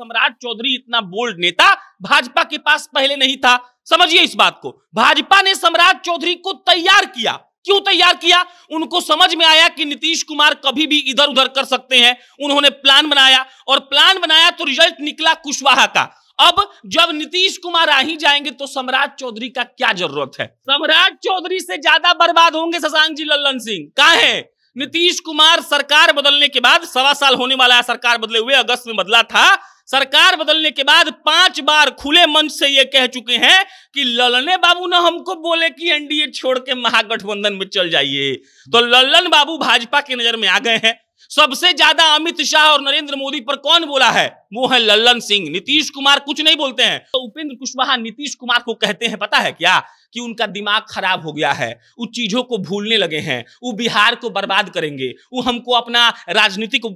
सम्राट चौधरी इतना बोल्ड नेता भाजपा के पास पहले नहीं था समझिए इस बात को भाजपा ने सम्राट चौधरी को तैयार किया क्यों तैयार किया उनको समझ में आया कि नीतीश कुमार कभी भी इधर उधर कर सकते हैं उन्होंने प्लान बनाया और प्लान बनाया तो रिजल्ट निकला कुशवाहा का अब जब नीतीश कुमार आ ही जाएंगे तो सम्राट चौधरी का क्या जरूरत है सम्राट चौधरी से ज्यादा बर्बाद होंगे शशांक जी लल्लन सिंह कहा है नीतीश कुमार सरकार बदलने के बाद सवा साल होने वाला है सरकार बदले हुए अगस्त में बदला था सरकार बदलने के बाद पांच बार खुले मंच से ये कह चुके हैं कि ललने बाबू ना हमको बोले कि एनडीए छोड़ के महागठबंधन में चल जाइए तो ललन बाबू भाजपा की नजर में आ गए हैं सबसे ज्यादा अमित शाह और नरेंद्र मोदी पर कौन बोला है वो है लल्लन सिंह नीतीश कुमार कुछ नहीं बोलते हैं तो उपेंद्र कुशवाहा नीतीश कुमार को कहते हैं पता है क्या कि उनका दिमाग खराब हो गया है वो चीज़ों को भूलने लगे हैं वो बिहार को बर्बाद करेंगे वो हमको अपना राजनीतिक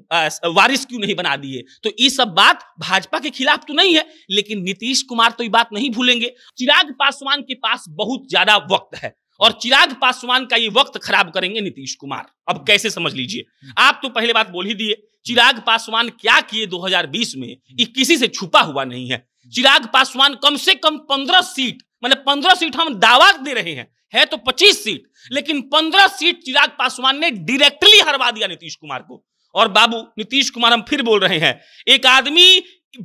वारिस क्यों नहीं बना दिए तो ये सब बात भाजपा के खिलाफ तो नहीं है लेकिन नीतीश कुमार तो ये बात नहीं भूलेंगे चिराग पासवान के पास बहुत ज़्यादा वक्त है और चिराग पासवान का ये वक्त खराब करेंगे नीतीश कुमार अब कैसे समझ लीजिए आप तो पहले बात बोल ही दिए चिराग पासवान क्या किए 2020 में ये किसी से छुपा हुआ नहीं है चिराग पासवान कम से कम 15 सीट मैंने मतलब पंद्रह सीट हम दावा दे रहे हैं है तो पच्चीस सीट लेकिन पंद्रह सीट चिराग पासवान ने डायरेक्टली हरवा दिया नीतीश कुमार को और बाबू नीतीश कुमार हम फिर बोल रहे हैं एक आदमी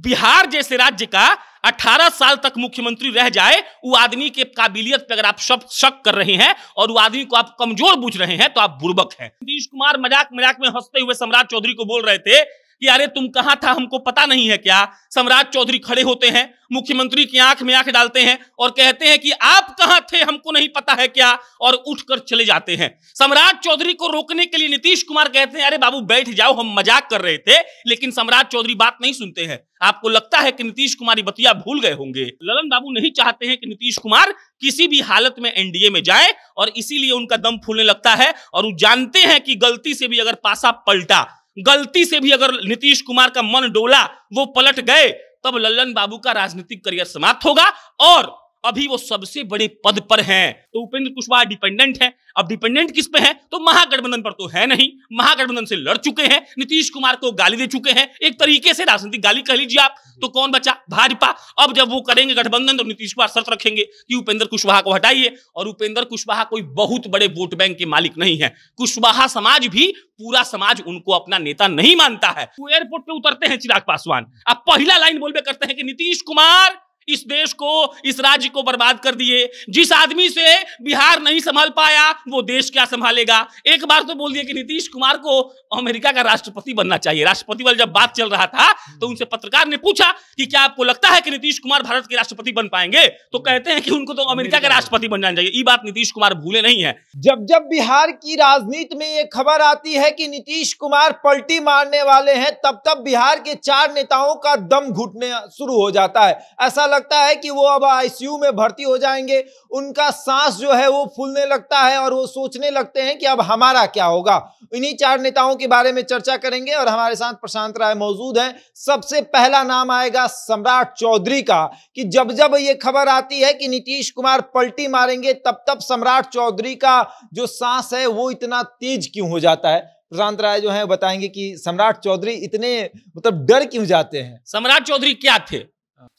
बिहार जैसे राज्य का 18 साल तक मुख्यमंत्री रह जाए वो आदमी के काबिलियत पर अगर आप शक शक कर रहे हैं और वो आदमी को आप कमजोर बूझ रहे हैं तो आप बुर्बक हैं नीतीश कुमार मजाक मजाक में हंसते हुए सम्राट चौधरी को बोल रहे थे कि अरे तुम कहाँ था हमको पता नहीं है क्या सम्राट चौधरी खड़े होते हैं मुख्यमंत्री की आंख में आंख डालते हैं और कहते हैं कि आप कहाँ थे हमको नहीं पता है क्या और उठकर चले जाते हैं सम्राट चौधरी को रोकने के लिए नीतीश कुमार कहते हैं अरे बाबू बैठ जाओ हम मजाक कर रहे थे लेकिन सम्राट चौधरी बात नहीं सुनते हैं आपको लगता है कि नीतीश कुमार बतिया भूल गए होंगे ललन बाबू नहीं चाहते हैं कि नीतीश कुमार किसी भी हालत में एनडीए में जाए और इसीलिए उनका दम फूलने लगता है और वो जानते हैं कि गलती से भी अगर पासा पलटा गलती से भी अगर नीतीश कुमार का मन डोला वो पलट गए तब लल्लन बाबू का राजनीतिक करियर समाप्त होगा और अभी वो सबसे बड़े पद पर हैं तो उपेंद्र कुशवाहा डिपेंडेंट है अब डिपेंडेंट किस पे है तो महागठबंधन पर तो है नहीं महागठबंधन से लड़ चुके हैं नीतीश कुमार को गाली दे चुके हैं एक तरीके से राजनीतिक गाली कह लीजिए आप तो कौन बचा भाजपा अब जब वो करेंगे गठबंधन तो नीतीश कुमार शर्त रखेंगे कि उपेंद्र कुशवाहा को हटाइए और उपेंद्र कुशवाहा कोई बहुत बड़े वोट बैंक के मालिक नहीं है कुशवाहा समाज भी पूरा समाज उनको अपना नेता नहीं मानता है वो एयरपोर्ट पे उतरते हैं चिराग पासवान अब पहला लाइन बोलबे करते हैं कि नीतीश कुमार इस देश को इस राज्य को बर्बाद कर दिए जिस आदमी से बिहार नहीं संभाल पाया वो देश क्या संभालेगा एक बार तो बोल दिया कि नीतीश कुमार को अमेरिका का राष्ट्रपति बनना चाहिए राष्ट्रपति वाले जब बात चल रहा था तो उनसे पत्रकार ने पूछा कि क्या आपको लगता है कि नीतीश कुमार भारत के राष्ट्रपति बन पाएंगे तो कहते हैं कि उनको तो अमेरिका का राष्ट्रपति बन जाना चाहिए ये बात नीतीश कुमार भूले नहीं है जब जब बिहार की राजनीति में ये खबर आती है कि नीतीश कुमार पलटी मारने वाले हैं तब तब बिहार के चार नेताओं का दम घुटने शुरू हो जाता है ऐसा लग लगता है कि वो अब आईसीयू में भर्ती हो जाएंगे उनका सांस जो है वो फूलने लगता है और वो सोचने लगते हैं कि अब हमारा क्या होगा इन्हीं चार नेताओं के बारे में चर्चा करेंगे और हमारे साथ प्रशांत राय मौजूद हैं सबसे पहला नाम आएगा सम्राट चौधरी का कि जब जब ये खबर आती है कि नीतीश कुमार पलटी मारेंगे तब तब सम्राट चौधरी का जो सांस है वो इतना तेज क्यों हो जाता है प्रशांत राय जो है बताएंगे कि सम्राट चौधरी इतने मतलब डर क्यों जाते हैं सम्राट चौधरी क्या थे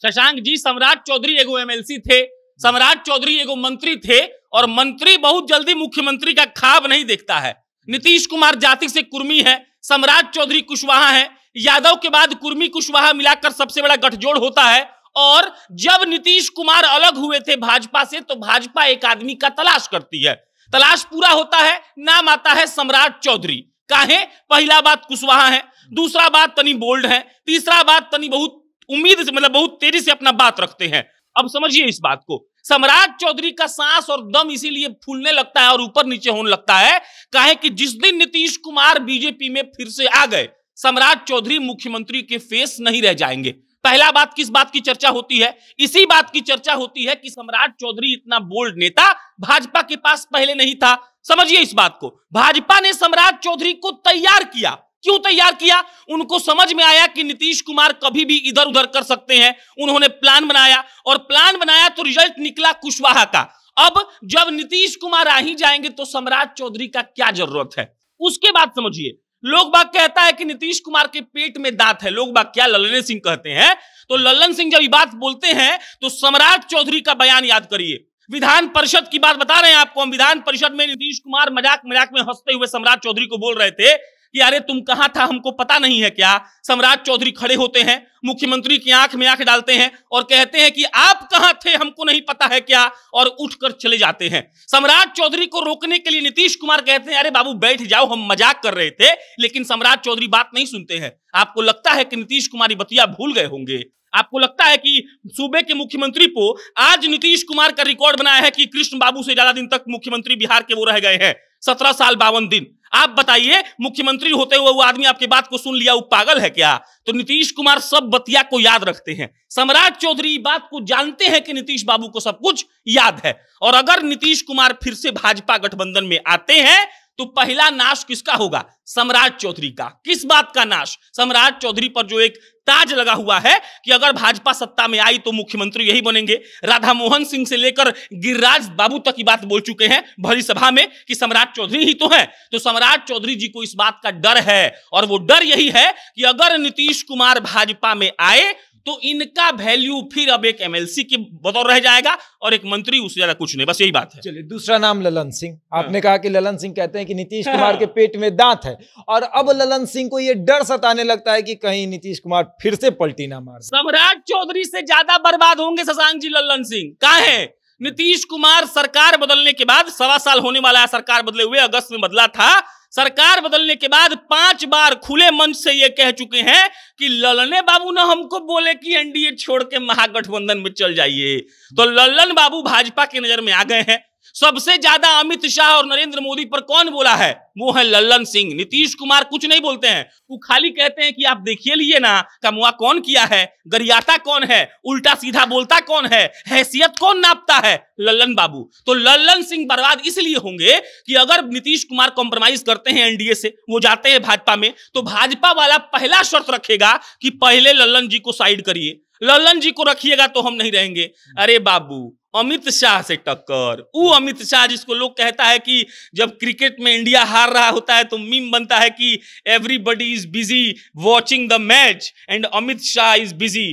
शशांक जी सम्राट चौधरी एगो एमएलसी थे सम्राट चौधरी एगो मंत्री थे और मंत्री बहुत जल्दी मुख्यमंत्री का खाब नहीं देखता है नीतीश कुमार जाति से कुर्मी है सम्राट चौधरी कुशवाहा है यादव के बाद कुर्मी कुशवाहा मिलाकर सबसे बड़ा गठजोड़ होता है और जब नीतीश कुमार अलग हुए थे भाजपा से तो भाजपा एक आदमी का तलाश करती है तलाश पूरा होता है नाम आता है सम्राट चौधरी काहे पहला बात कुशवाहा है दूसरा बात तनी बोल्ड है तीसरा बात तनी बहुत उम्मीद से मतलब बहुत तेजी से अपना बात रखते हैं अब समझिए इस बात को सम्राट चौधरी का सांस और दम इसीलिए फूलने लगता है और ऊपर नीचे होने लगता है कहे कि जिस दिन नीतीश कुमार बीजेपी में फिर से आ गए सम्राट चौधरी मुख्यमंत्री के फेस नहीं रह जाएंगे पहला बात किस बात की चर्चा होती है इसी बात की चर्चा होती है कि सम्राट चौधरी इतना बोल्ड नेता भाजपा के पास पहले नहीं था समझिए इस बात को भाजपा ने सम्राट चौधरी को तैयार किया क्यों तैयार किया उनको समझ में आया कि नीतीश कुमार कभी भी इधर उधर कर सकते हैं उन्होंने प्लान बनाया और प्लान बनाया तो रिजल्ट निकला कुशवाहा का अब जब नीतीश कुमार आ ही जाएंगे तो सम्राट चौधरी का क्या जरूरत है उसके बाद समझिए लोग बाग कहता है कि नीतीश कुमार के पेट में दांत है लोग बाग क्या ललन सिंह कहते हैं तो ललन सिंह जब ये बात बोलते हैं तो सम्राट चौधरी का बयान याद करिए विधान परिषद की बात बता रहे हैं आपको हम विधान परिषद में नीतीश कुमार मजाक मजाक में हंसते हुए सम्राट चौधरी को बोल रहे थे कि अरे तुम कहाँ था हमको पता नहीं है क्या सम्राट चौधरी खड़े होते हैं मुख्यमंत्री की आंख में आंख डालते हैं और कहते हैं कि आप कहाँ थे हमको नहीं पता है क्या और उठकर चले जाते हैं सम्राट चौधरी को रोकने के लिए नीतीश कुमार कहते हैं अरे बाबू बैठ जाओ हम मजाक कर रहे थे लेकिन सम्राट चौधरी बात नहीं सुनते हैं आपको लगता है कि नीतीश कुमार बतिया भूल गए होंगे आपको लगता है कि सूबे के मुख्यमंत्री को आज नीतीश कुमार का रिकॉर्ड बनाया है कि कृष्ण बाबू से ज्यादा दिन तक मुख्यमंत्री बिहार के वो रह गए हैं सत्रह साल बावन दिन आप बताइए मुख्यमंत्री होते हुए वो आदमी आपके बात को सुन लिया वो पागल है क्या तो नीतीश कुमार सब बतिया को याद रखते हैं सम्राट चौधरी बात को जानते हैं कि नीतीश बाबू को सब कुछ याद है और अगर नीतीश कुमार फिर से भाजपा गठबंधन में आते हैं तो पहला नाश किसका होगा सम्राट चौधरी का किस बात का नाश सम्राट चौधरी पर जो एक ताज लगा हुआ है कि अगर भाजपा सत्ता में आई तो मुख्यमंत्री यही बनेंगे राधा मोहन सिंह से लेकर गिरिराज बाबू तक की बात बोल चुके हैं भरी सभा में कि सम्राट चौधरी ही तो है तो सम्राट चौधरी जी को इस बात का डर है और वो डर यही है कि अगर नीतीश कुमार भाजपा में आए तो इनका वैल्यू फिर अब एक एमएलसी के बतौर रह जाएगा और एक मंत्री उससे ज्यादा कुछ नहीं बस यही बात है चलिए दूसरा नाम ललन सिंह हाँ। आपने हाँ। कहा कि ललन सिंह कहते हैं कि नीतीश हाँ। कुमार के पेट में दांत है और अब ललन सिंह को यह डर सताने लगता है कि कहीं नीतीश कुमार फिर से पलटी ना मार सम्राट चौधरी से ज्यादा बर्बाद होंगे शशांक जी ललन सिंह कहा है नीतीश कुमार सरकार बदलने के बाद सवा साल होने वाला है सरकार बदले हुए अगस्त में बदला था सरकार बदलने के बाद पांच बार खुले मंच से ये कह चुके हैं कि ललने बाबू ना हमको बोले कि एनडीए छोड़ के महागठबंधन में चल जाइए तो ललन बाबू भाजपा की नजर में आ गए हैं सबसे ज्यादा अमित शाह और नरेंद्र मोदी पर कौन बोला है वो है लल्लन सिंह नीतीश कुमार कुछ नहीं बोलते हैं वो खाली कहते हैं कि आप देखिए लिए ना कमुआ कौन किया है गरियाता कौन है उल्टा सीधा बोलता कौन है हैसियत कौन नापता है लल्लन बाबू तो लल्लन सिंह बर्बाद इसलिए होंगे कि अगर नीतीश कुमार कॉम्प्रोमाइज करते हैं एनडीए से वो जाते हैं भाजपा में तो भाजपा वाला पहला शर्त रखेगा कि पहले लल्लन जी को साइड करिए ललन जी को रखिएगा तो हम नहीं रहेंगे अरे बाबू अमित शाह से टक्कर वो अमित शाह जिसको लोग कहता है कि जब क्रिकेट में इंडिया हार रहा होता है तो मीम बनता है कि everybody is busy watching the match and Amit Shah is busy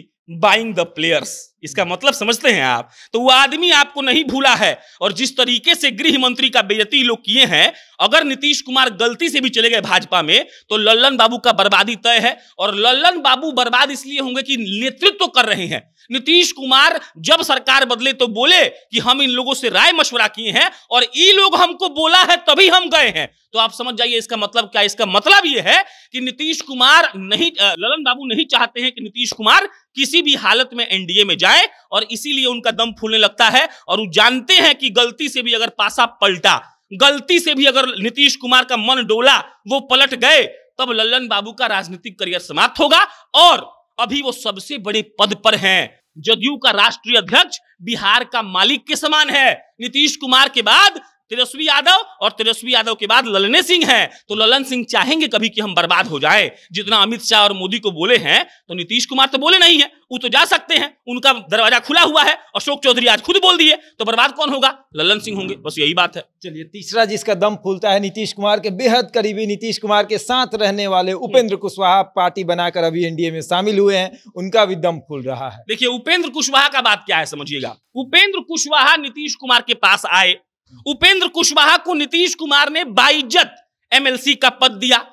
buying the players इसका मतलब समझते हैं आप तो वो आदमी आपको नहीं भूला है और जिस तरीके से गृह मंत्री का बेयती लोग किए हैं अगर नीतीश कुमार गलती से भी चले गए भाजपा में तो लल्लन बाबू का बर्बादी तय है और लल्लन बाबू बर्बाद इसलिए होंगे कि नेतृत्व तो कर रहे हैं नीतीश कुमार जब सरकार बदले तो बोले कि हम इन लोगों से राय मशवरा किए हैं और ये लोग हमको बोला है तभी हम गए हैं तो आप समझ जाइए इसका मतलब क्या इसका मतलब यह है कि नीतीश कुमार नहीं ललन बाबू नहीं चाहते हैं कि नीतीश कुमार किसी भी हालत में एनडीए में जाए जाए और इसीलिए उनका दम फूलने लगता है और वो जानते हैं कि गलती से भी अगर पासा पलटा गलती से भी अगर नीतीश कुमार का मन डोला वो पलट गए तब लल्लन बाबू का राजनीतिक करियर समाप्त होगा और अभी वो सबसे बड़े पद पर हैं जदयू का राष्ट्रीय अध्यक्ष बिहार का मालिक के समान है नीतीश कुमार के बाद तेजस्वी यादव और तेजस्वी यादव के बाद ललने सिंह हैं तो ललन सिंह चाहेंगे कभी कि हम बर्बाद हो जाएं जितना अमित शाह और मोदी को बोले हैं तो नीतीश कुमार तो बोले नहीं है वो तो जा सकते हैं उनका दरवाजा खुला हुआ है अशोक चौधरी आज खुद बोल दिए तो बर्बाद कौन होगा ललन सिंह होंगे बस यही बात है चलिए तीसरा जिसका दम फूलता है नीतीश कुमार के बेहद करीबी नीतीश कुमार के साथ रहने वाले उपेंद्र कुशवाहा पार्टी बनाकर अभी एनडीए में शामिल हुए हैं उनका भी दम फूल रहा है देखिए उपेंद्र कुशवाहा का बात क्या है समझिएगा उपेंद्र कुशवाहा नीतीश कुमार के पास आए उपेंद्र कुशवाहा को नीतीश कुमार ने बाइज्जत एमएलसी का पद दिया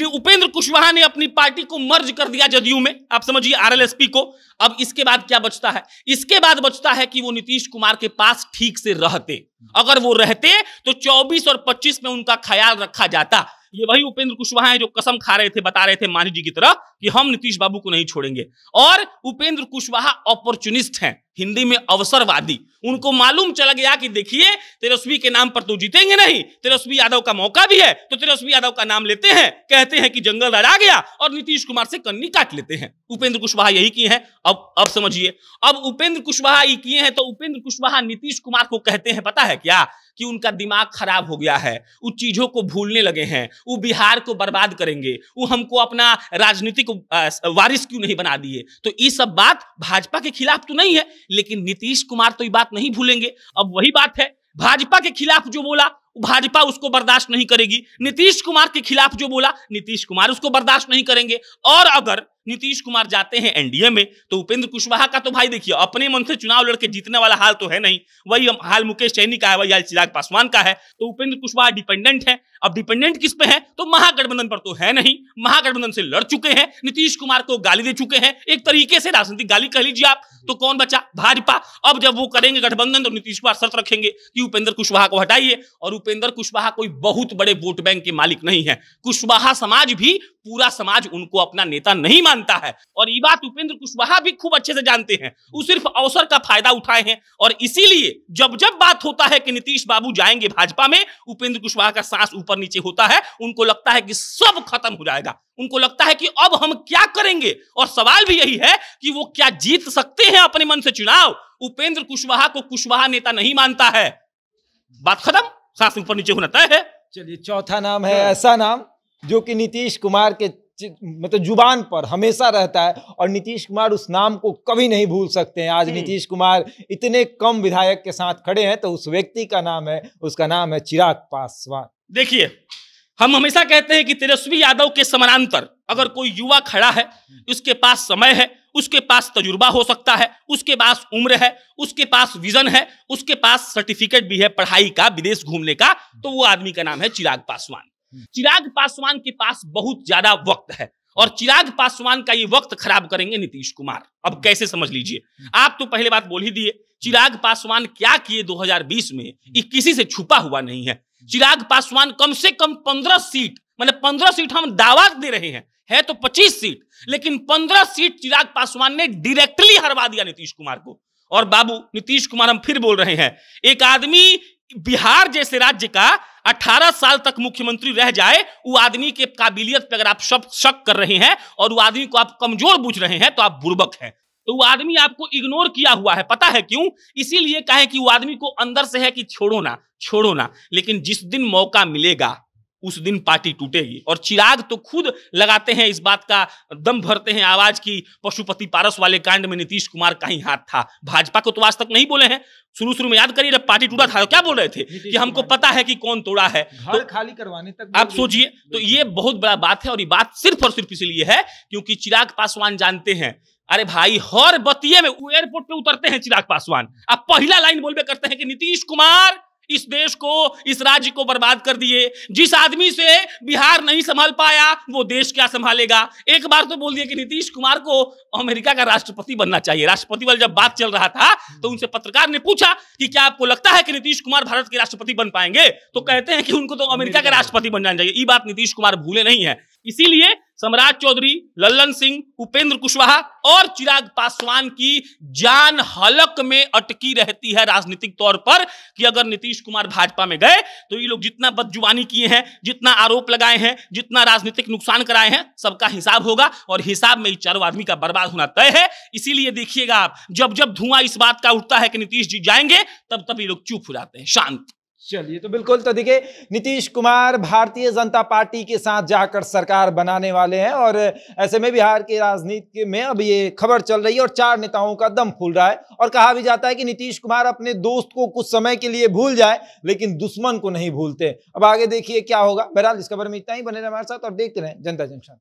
उपेंद्र कुशवाहा ने अपनी पार्टी को मर्ज कर दिया जदयू में आप समझिए आरएलएसपी को अब इसके बाद क्या बचता है इसके बाद बचता है कि वो नीतीश कुमार के पास ठीक से रहते अगर वो रहते तो 24 और 25 में उनका ख्याल रखा जाता ये वही उपेंद्र कुशवाहा है जो कसम खा रहे थे बता रहे थे मानी जी की तरह कि हम नीतीश बाबू को नहीं छोड़ेंगे और उपेंद्र कुशवाहा अपॉर्चुनिस्ट हैं हिंदी में अवसरवादी उनको मालूम चला गया कि देखिए तेजस्वी के नाम पर तो जीतेंगे नहीं तेजस्वी यादव का मौका भी है तो तेजस्वी यादव का नाम लेते हैं कहते हैं कि जंगल राज आ गया और नीतीश कुमार से कन्नी काट लेते हैं उपेंद्र कुशवाहा यही किए हैं अब अब समझिए अब उपेंद्र कुशवाहा ये किए हैं तो उपेंद्र कुशवाहा नीतीश कुमार को कहते हैं पता है क्या कि उनका दिमाग खराब हो गया है वो चीज़ों को भूलने लगे हैं वो बिहार को बर्बाद करेंगे वो हमको अपना राजनीतिक वारिस क्यों नहीं बना दिए तो ये सब बात भाजपा के खिलाफ तो नहीं है लेकिन नीतीश कुमार तो ये बात नहीं भूलेंगे अब वही बात है भाजपा के खिलाफ जो बोला भाजपा उसको बर्दाश्त नहीं करेगी नीतीश कुमार के खिलाफ जो बोला नीतीश कुमार उसको बर्दाश्त नहीं करेंगे और अगर नीतीश कुमार जाते हैं एनडीए में तो उपेंद्र कुशवाहा का तो भाई देखिए अपने मन से चुनाव लड़के जीतने वाला हाल तो है नहीं वही हाल मुकेश सैनी का है वही हाल चिराग पासवान का है तो उपेंद्र कुशवाहा डिपेंडेंट है अब डिपेंडेंट किस पे है तो महागठबंधन पर तो है नहीं महागठबंधन से लड़ चुके हैं नीतीश कुमार को गाली दे चुके हैं एक तरीके से राजनीतिक गाली कह लीजिए आप तो कौन बचा भाजपा अब जब वो करेंगे गठबंधन तो नीतीश कुमार शर्त रखेंगे कि उपेंद्र कुशवाहा को हटाइए और उपेंद्र कुशवाहा कोई बहुत बड़े वोट बैंक के मालिक नहीं है कुशवाहा समाज भी पूरा समाज उनको अपना नेता नहीं मानता है और ये बात उपेंद्र कुशवाहा भी खूब अच्छे से जानते हैं वो सिर्फ अवसर का फायदा उठाए हैं और इसीलिए जब जब बात होता है कि नीतीश बाबू जाएंगे भाजपा में उपेंद्र कुशवाहा का सांस ऊपर नीचे होता है उनको लगता है कि सब खत्म हो जाएगा उनको लगता है कि अब हम क्या करेंगे और सवाल भी यही है कि वो क्या जीत सकते हैं अपने मन से चुनाव उपेंद्र कुशवाहा को कुशवाहा नेता नहीं मानता है बात खत्म सांस ऊपर नीचे होना तय है चलिए चौथा नाम है ऐसा नाम जो कि नीतीश कुमार के मतलब जुबान पर हमेशा रहता है और नीतीश कुमार उस नाम को कभी नहीं भूल सकते हैं आज हम्म। नीतीश कुमार इतने कम विधायक के साथ खड़े हैं तो उस व्यक्ति का नाम है उसका नाम है चिराग पासवान देखिए हम हमेशा कहते हैं कि तेजस्वी यादव के समानांतर अगर कोई युवा खड़ा है उसके पास समय है उसके पास तजुर्बा हो सकता है उसके पास उम्र है उसके पास विजन है उसके पास सर्टिफिकेट भी है पढ़ाई का विदेश घूमने का तो वो आदमी का नाम है चिराग पासवान चिराग पासवान के पास बहुत ज्यादा वक्त है और चिराग पासवान का ये वक्त खराब करेंगे नीतीश कुमार अब कैसे समझ लीजिए आप तो पहले बात बोल ही दिए चिराग पासवान क्या किए 2020 में ये किसी से छुपा हुआ नहीं है चिराग पासवान कम से कम 15 सीट मतलब 15 सीट हम दावा दे रहे हैं है तो 25 सीट लेकिन 15 सीट चिराग पासवान ने डायरेक्टली हरवा दिया नीतीश कुमार को और बाबू नीतीश कुमार हम फिर बोल रहे हैं एक आदमी बिहार जैसे राज्य का 18 साल तक मुख्यमंत्री रह जाए वो आदमी के काबिलियत पे अगर आप शक शक कर रहे हैं और वो आदमी को आप कमजोर बूझ रहे हैं तो आप बुर्बक हैं तो वो आदमी आपको इग्नोर किया हुआ है पता है क्यों इसीलिए कहे कि वो आदमी को अंदर से है कि छोड़ो ना छोड़ो ना लेकिन जिस दिन मौका मिलेगा उस दिन पार्टी टूटेगी और चिराग तो खुद लगाते हैं इस बात का दम भरते हैं आवाज की पशुपति पारस वाले कांड में नीतीश कुमार का ही हाथ था भाजपा को तो आज तक नहीं बोले हैं शुरू शुरू में याद करिए जब पार्टी टूटा था क्या बोल रहे थे कि हमको पता है कि कौन तोड़ा है तो खाली करवाने तक आप सोचिए तो ये बहुत बड़ा बात है और ये बात सिर्फ और सिर्फ इसलिए है क्योंकि चिराग पासवान जानते हैं अरे भाई हर बतिये में एयरपोर्ट पे उतरते हैं चिराग पासवान अब पहला लाइन बोलबे करते हैं कि नीतीश कुमार इस देश को इस राज्य को बर्बाद कर दिए जिस आदमी से बिहार नहीं संभाल पाया वो देश क्या संभालेगा एक बार तो बोल दिया कि नीतीश कुमार को अमेरिका का राष्ट्रपति बनना चाहिए राष्ट्रपति वाले जब बात चल रहा था तो उनसे पत्रकार ने पूछा कि क्या आपको लगता है कि नीतीश कुमार भारत के राष्ट्रपति बन पाएंगे तो कहते हैं कि उनको तो अमेरिका का राष्ट्रपति बनना चाहिए ये बात नीतीश कुमार भूले नहीं है इसीलिए सम्राट चौधरी लल्लन सिंह उपेंद्र कुशवाहा और चिराग पासवान की जान हलक में अटकी रहती है राजनीतिक तौर पर कि अगर नीतीश कुमार भाजपा में गए तो ये लोग जितना बदजुबानी किए हैं जितना आरोप लगाए हैं जितना राजनीतिक नुकसान कराए हैं सबका हिसाब होगा और हिसाब में चारों आदमी का बर्बाद होना तय है इसीलिए देखिएगा आप जब जब धुआं इस बात का उठता है कि नीतीश जी जाएंगे तब तब ये लोग चुप हो जाते हैं शांत चलिए तो बिल्कुल तो देखिए नीतीश कुमार भारतीय जनता पार्टी के साथ जाकर सरकार बनाने वाले हैं और ऐसे में बिहार की राजनीति में अब ये खबर चल रही है और चार नेताओं का दम फूल रहा है और कहा भी जाता है कि नीतीश कुमार अपने दोस्त को कुछ समय के लिए भूल जाए लेकिन दुश्मन को नहीं भूलते अब आगे देखिए क्या होगा बहरहाल इस खबर में इतना ही बने रहे हमारे साथ और देखते रहे जनता जंक्शन